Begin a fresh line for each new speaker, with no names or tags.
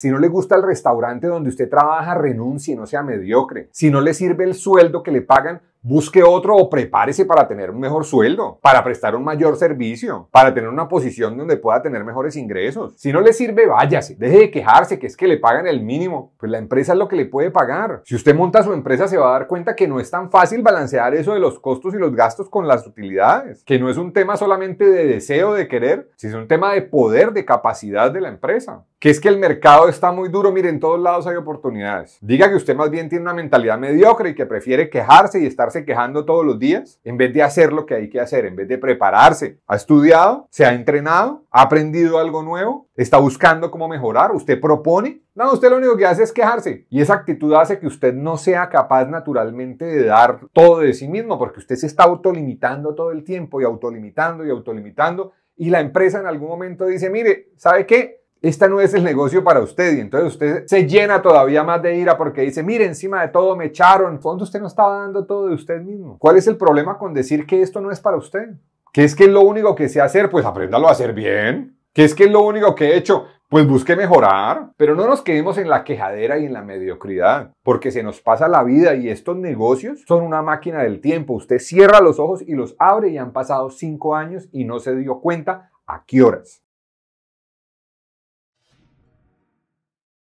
Si no le gusta el restaurante donde usted trabaja, renuncie, no sea mediocre. Si no le sirve el sueldo que le pagan, busque otro o prepárese para tener un mejor sueldo, para prestar un mayor servicio, para tener una posición donde pueda tener mejores ingresos. Si no le sirve, váyase, deje de quejarse que es que le pagan el mínimo, pues la empresa es lo que le puede pagar. Si usted monta su empresa se va a dar cuenta que no es tan fácil balancear eso de los costos y los gastos con las utilidades, que no es un tema solamente de deseo de querer, sino es un tema de poder, de capacidad de la empresa que es que el mercado está muy duro, mire en todos lados hay oportunidades. Diga que usted más bien tiene una mentalidad mediocre y que prefiere quejarse y estarse quejando todos los días, en vez de hacer lo que hay que hacer, en vez de prepararse, ha estudiado, se ha entrenado, ha aprendido algo nuevo, está buscando cómo mejorar, usted propone. No, usted lo único que hace es quejarse. Y esa actitud hace que usted no sea capaz naturalmente de dar todo de sí mismo, porque usted se está autolimitando todo el tiempo y autolimitando y autolimitando. Y la empresa en algún momento dice, mire, ¿sabe qué? esta no es el negocio para usted y entonces usted se llena todavía más de ira porque dice, mire, encima de todo me echaron, en fondo usted no estaba dando todo de usted mismo. ¿Cuál es el problema con decir que esto no es para usted? ¿Qué es que lo único que sé hacer, pues apréndalo a hacer bien. ¿Qué es que lo único que he hecho, pues busque mejorar, pero no nos quedemos en la quejadera y en la mediocridad, porque se nos pasa la vida y estos negocios son una máquina del tiempo. Usted cierra los ojos y los abre y han pasado cinco años y no se dio cuenta a qué horas.